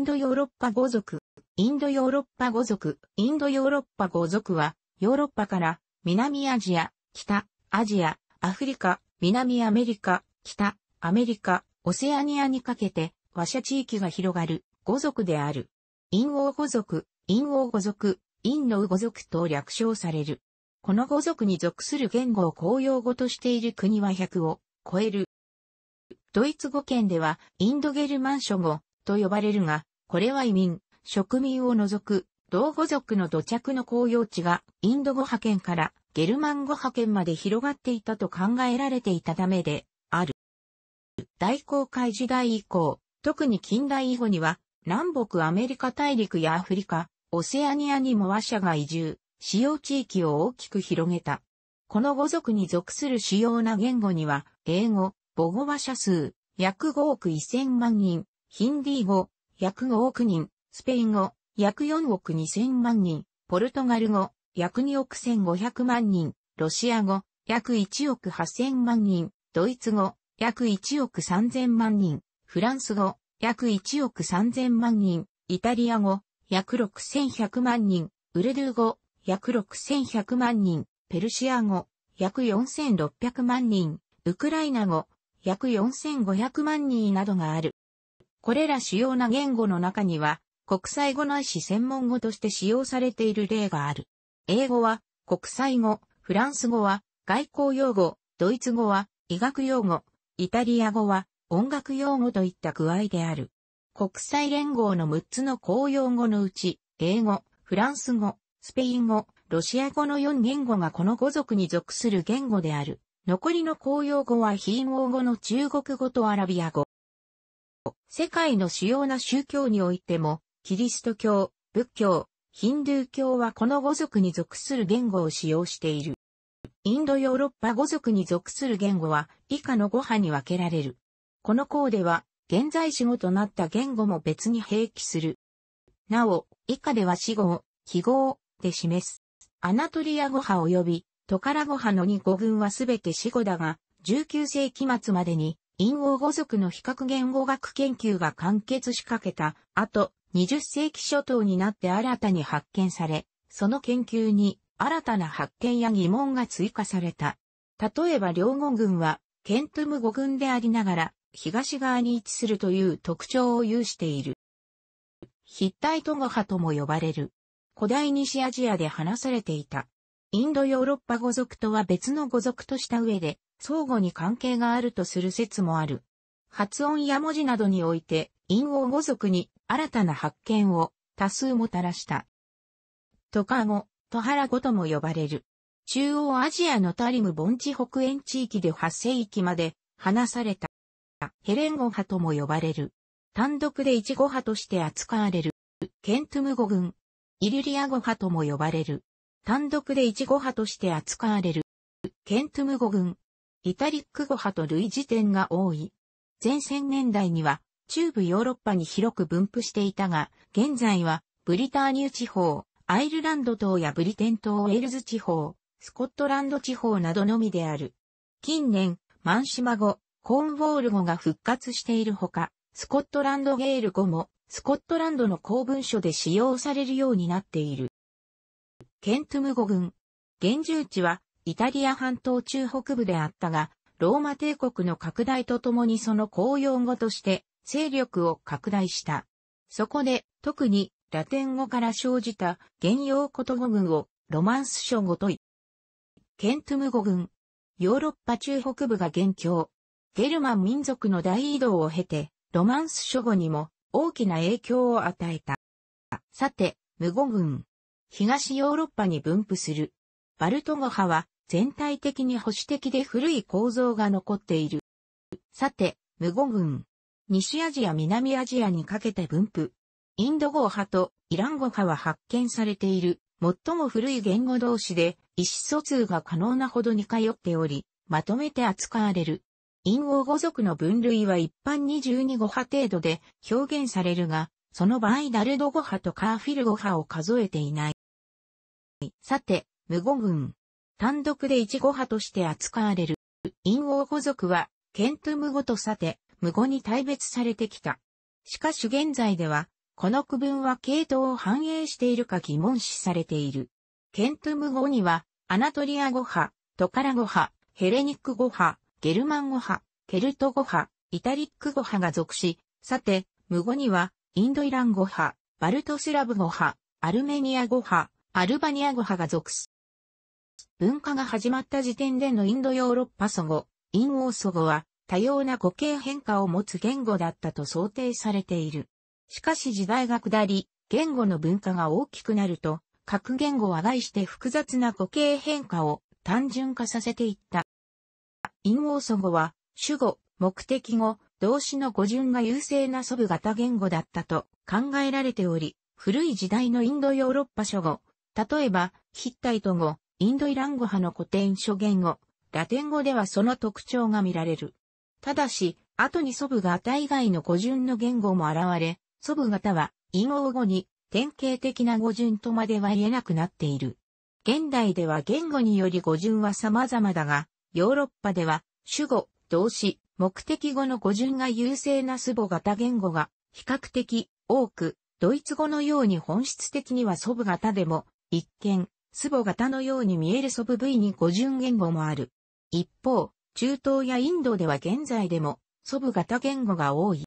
インドヨーロッパ語族。インドヨーロッパ語族。インドヨーロッパ語族は、ヨーロッパから南アジア、北アジア、アフリカ、南アメリカ、北アメリカ、オセアニアにかけて、和社地域が広がる語族である。陰王語族、陰王語族、陰の語族と略称される。この語族に属する言語を公用語としている国は100を超える。ドイツ語圏ではインドゲルマン諸語と呼ばれるが、これは移民、植民を除く、同語族の土着の公用地がインド語派遣からゲルマン語派遣まで広がっていたと考えられていたためである。大航海時代以降、特に近代以後には南北アメリカ大陸やアフリカ、オセアニアにも和者が移住、使用地域を大きく広げた。この語族に属する主要な言語には、英語、母語話者数、約5億1000万人、ヒンディー語、約5億人、スペイン語、約4億2千万人、ポルトガル語、約2億1500万人、ロシア語、約1億8000万人、ドイツ語、約1億3000万人、フランス語、約1億3000万人、イタリア語、約6100万人、ウルドゥ語、約6100万人、ペルシア語、約4600万人、ウクライナ語、約4500万人などがある。これら主要な言語の中には、国際語ないし専門語として使用されている例がある。英語は国際語、フランス語は外交用語、ドイツ語は医学用語、イタリア語は音楽用語といった具合である。国際連合の6つの公用語のうち、英語、フランス語、スペイン語、ロシア語の4言語がこの語族に属する言語である。残りの公用語は非英語の中国語とアラビア語。世界の主要な宗教においても、キリスト教、仏教、ヒンドゥー教はこの語族に属する言語を使用している。インドヨーロッパ語族に属する言語は以下の語派に分けられる。この項では、現在死語となった言語も別に併記する。なお、以下では死語を、記号で示す。アナトリア語派及びトカラ語派の2語群はすべて死語だが、19世紀末までに陰王語族の比較言語学研究が完結しかけた後、20世紀初頭になって新たに発見され、その研究に新たな発見や疑問が追加された。例えば両語群は、ケントム語群でありながら、東側に位置するという特徴を有している。ヒッタイト語派とも呼ばれる。古代西アジアで話されていた。インドヨーロッパ語族とは別の語族とした上で、相互に関係があるとする説もある。発音や文字などにおいて、陰王語族に新たな発見を多数もたらした。トカゴ、トハラ語とも呼ばれる。中央アジアのタリム盆地北縁地域で8世域まで話された。ヘレン語派とも呼ばれる。単独でチ語派として扱われる。ケントゥム語群。イルリア語派とも呼ばれる。単独でチ語派として扱われる。ケントゥム語群。イタリック語派と類似点が多い。前線0 0 0年代には中部ヨーロッパに広く分布していたが、現在はブリターニュ地方、アイルランド島やブリテン島ウェールズ地方、スコットランド地方などのみである。近年、マンシマ語、コーンウォール語が復活しているほか、スコットランドゲール語も、スコットランドの公文書で使用されるようになっている。ケントム語群。現住地は、イタリア半島中北部であったが、ローマ帝国の拡大とともにその公用語として勢力を拡大した。そこで、特にラテン語から生じた原用言語群をロマンス書語とい。ケントゥム語群。ヨーロッパ中北部が元凶。ゲルマン民族の大移動を経て、ロマンス書語にも大きな影響を与えた。さて、ム語群。東ヨーロッパに分布する。バルト語派は全体的に保守的で古い構造が残っている。さて、無語軍。西アジア南アジアにかけて分布。インド語派とイラン語派は発見されている。最も古い言語同士で意思疎通が可能なほど似通っており、まとめて扱われる。陰語語族の分類は一般に12語派程度で表現されるが、その場合ダルド語派とカーフィル語派を数えていない。さて、無語軍。単独で一語派として扱われる。陰王語族は、ケントゥム語とさて、無語に大別されてきた。しかし現在では、この区分は系統を反映しているか疑問視されている。ケントゥム語には、アナトリア語派、トカラ語派、ヘレニック語派、ゲルマン語派、ケルト語派、イタリック語派が属し、さて、無語には、インドイラン語派、バルトスラブ語派、アルメニア語派、アルバニア語派が属す。文化が始まった時点でのインドヨーロッパ祖語、インオー祖語は多様な語形変化を持つ言語だったと想定されている。しかし時代が下り、言語の文化が大きくなると、各言語は概して複雑な語形変化を単純化させていった。陰ー祖語は、主語、目的語、動詞の語順が優勢な祖父型言語だったと考えられており、古い時代のインドヨーロッパ諸語、例えば、ヒッタイト語、インドイラン語派の古典諸言語、ラテン語ではその特徴が見られる。ただし、後に祖母型以外の語順の言語も現れ、祖母型は、陰応語に、典型的な語順とまでは言えなくなっている。現代では言語により語順は様々だが、ヨーロッパでは、主語、動詞、目的語の語順が優勢な祖母型言語が、比較的、多く、ドイツ語のように本質的には祖母型でも、一見、スボ型のように見えるソブ V に語順言語もある。一方、中東やインドでは現在でも、ソブ型言語が多い。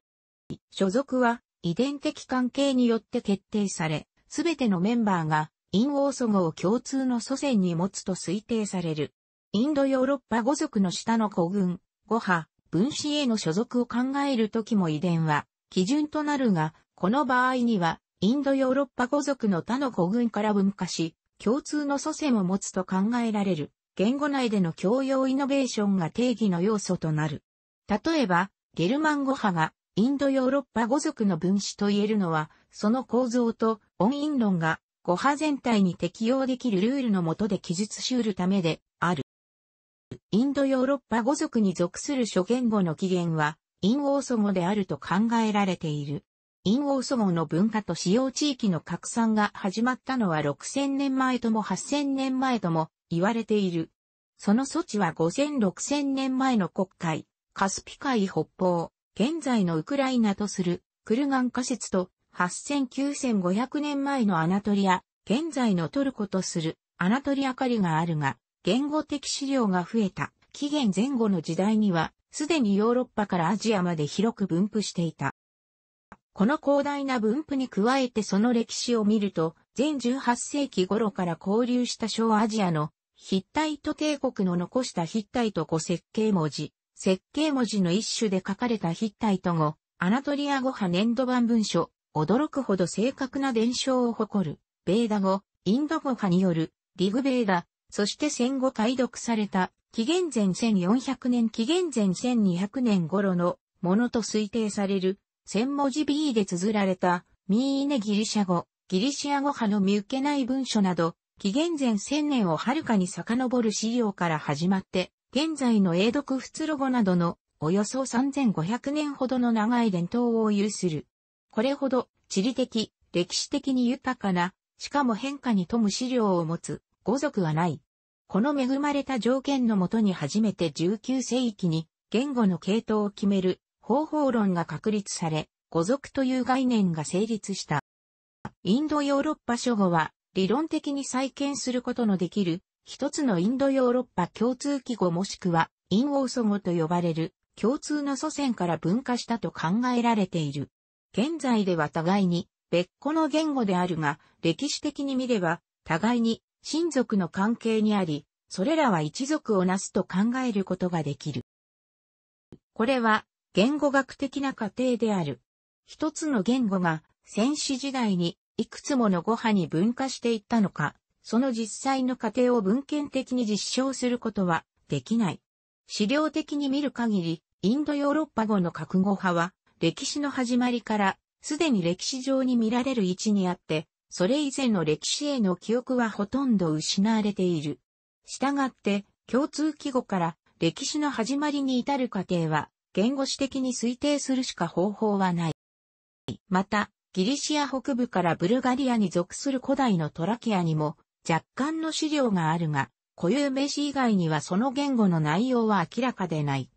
所属は、遺伝的関係によって決定され、すべてのメンバーが、陰王祖語を共通の祖先に持つと推定される。インドヨーロッパ語族の下の古群、語派、分子への所属を考えるときも遺伝は、基準となるが、この場合には、インドヨーロッパ語族の他の古群から分化し、共通の祖先を持つと考えられる、言語内での教養イノベーションが定義の要素となる。例えば、ゲルマン語派がインドヨーロッパ語族の分子と言えるのは、その構造と音韻論が語派全体に適用できるルールの下で記述し得るためである。インドヨーロッパ語族に属する諸言語の起源は、陰王祖語であると考えられている。陰王祖母の文化と使用地域の拡散が始まったのは6000年前とも8000年前とも言われている。その措置は5000-6000年前の国会、カスピ海北方、現在のウクライナとするクルガン仮説と8000-9500年前のアナトリア、現在のトルコとするアナトリア狩りがあるが、言語的資料が増えた紀元前後の時代には、すでにヨーロッパからアジアまで広く分布していた。この広大な分布に加えてその歴史を見ると、全18世紀頃から交流した小アジアのヒッタイト帝国の残したヒッタイト語設計文字、設計文字の一種で書かれたヒッタイト語、アナトリア語派粘土版文書、驚くほど正確な伝承を誇る、ベーダ語、インド語派による、リグベーダ、そして戦後解読された、紀元前1400年紀元前1200年頃のものと推定される、千文字 B で綴られた、ミーネギリシャ語、ギリシア語派の見受けない文書など、紀元前千年をはるかに遡る資料から始まって、現在の英読仏ロ語などの、およそ3500年ほどの長い伝統を有する。これほど、地理的、歴史的に豊かな、しかも変化に富む資料を持つ、語族はない。この恵まれた条件のもとに初めて19世紀に、言語の系統を決める方法論が確立され、語族という概念が成立した。インドヨーロッパ諸語は、理論的に再建することのできる、一つのインドヨーロッパ共通記語もしくは、インオーソ語と呼ばれる、共通の祖先から分化したと考えられている。現在では互いに、別個の言語であるが、歴史的に見れば、互いに、親族の関係にあり、それらは一族をなすと考えることができる。これは、言語学的な過程である。一つの言語が戦士時代にいくつもの語派に分化していったのか、その実際の過程を文献的に実証することはできない。資料的に見る限り、インドヨーロッパ語の覚悟派は、歴史の始まりから、すでに歴史上に見られる位置にあって、それ以前の歴史への記憶はほとんど失われている。したがって、共通記号から歴史の始まりに至る過程は、言語史的に推定するしか方法はない。また、ギリシア北部からブルガリアに属する古代のトラキアにも若干の資料があるが、固有名詞以外にはその言語の内容は明らかでない。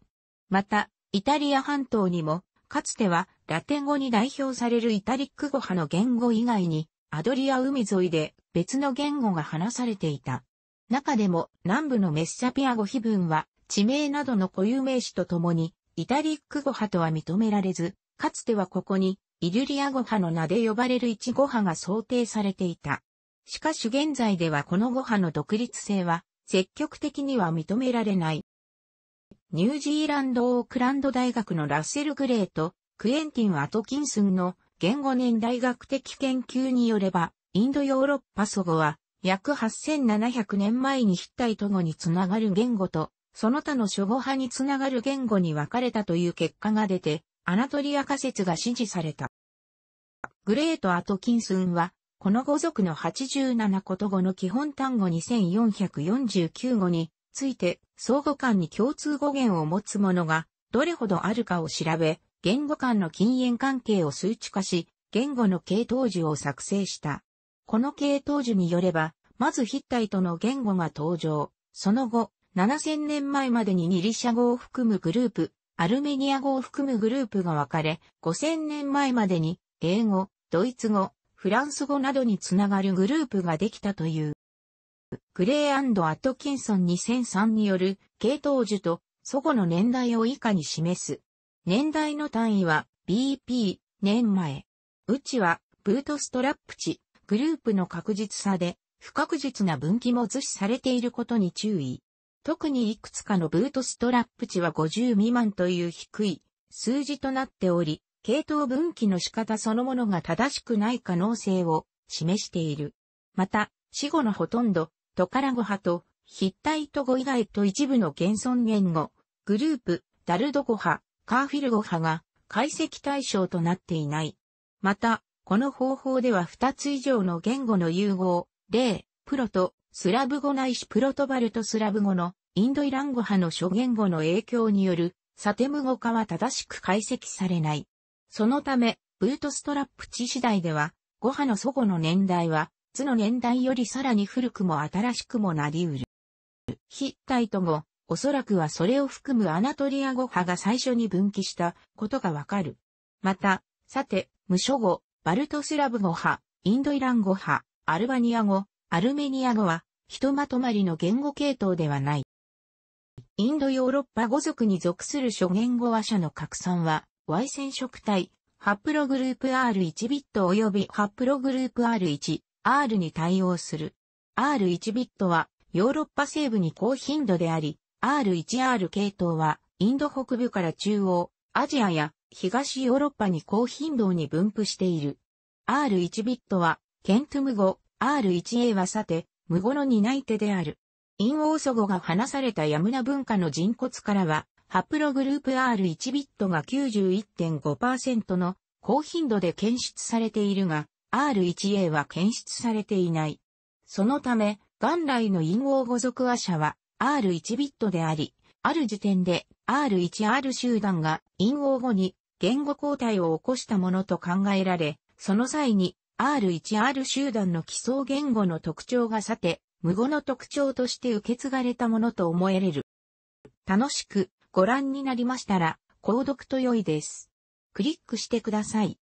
また、イタリア半島にも、かつてはラテン語に代表されるイタリック語派の言語以外に、アドリア海沿いで別の言語が話されていた。中でも南部のメッサピア語碑文は地名などの固有名詞とともにイタリック語派とは認められず、かつてはここに、イリュリア語派の名で呼ばれる一語派が想定されていた。しかし現在ではこの語派の独立性は、積極的には認められない。ニュージーランドオークランド大学のラッセル・グレーとクエンティン・アトキンスンの言語年大学的研究によれば、インドヨーロッパ祖語は約8700年前にヒッタイト語につながる言語とその他の諸語派につながる言語に分かれたという結果が出て、アナトリア仮説が支持された。グレート・アトキンスンは、この語族の87こと語の基本単語2449語について、相互間に共通語源を持つものが、どれほどあるかを調べ、言語間の禁煙関係を数値化し、言語の系統樹を作成した。この系統樹によれば、まずヒッタイトの言語が登場、その後、7000年前までにニリシャ語を含むグループ、アルメニア語を含むグループが分かれ、5000年前までに英語、ドイツ語、フランス語などにつながるグループができたという。グレーアトキンソン2003による系統樹と祖語の年代を以下に示す。年代の単位は BP、年前。うちはブートストラップ値、グループの確実さで不確実な分岐も図示されていることに注意。特にいくつかのブートストラップ値は50未満という低い数字となっており、系統分岐の仕方そのものが正しくない可能性を示している。また、死後のほとんど、トカラ語派と、ヒッタイト語以外と一部の現存言語、グループ、ダルド語派、カーフィル語派が解析対象となっていない。また、この方法では2つ以上の言語の融合、例、プロとスラブ語ないしプロトバルトスラブ語のインドイラン語派の諸言語の影響によるサテム語化は正しく解析されない。そのため、ブートストラップ地次第では、語派の祖語の年代は、図の年代よりさらに古くも新しくもなり得る。ヒッタイト語、おそらくはそれを含むアナトリア語派が最初に分岐したことがわかる。また、さて、無所語、バルトスラブ語派、インドイラン語派、アルバニア語、アルメニア語は、ひとまとまりの言語系統ではない。インドヨーロッパ語族に属する諸言語話者の拡散は、Y 染色体、ハプログループ R1 ビット及びハプログループ R1、R に対応する。R1 ビットはヨーロッパ西部に高頻度であり、R1R 系統はインド北部から中央、アジアや東ヨーロッパに高頻度に分布している。R1 ビットはケントゥム語、R1A はさて、無語の担い手である。陰王祖語が話されたヤムナ文化の人骨からは、ハプログループ R1 ビットが91.5%の高頻度で検出されているが、R1A は検出されていない。そのため、元来の陰王語族話者は R1 ビットであり、ある時点で R1R 集団が陰王語に言語交代を起こしたものと考えられ、その際に R1R 集団の基礎言語の特徴がさて、無語の特徴として受け継がれたものと思えれる。楽しくご覧になりましたら、購読と良いです。クリックしてください。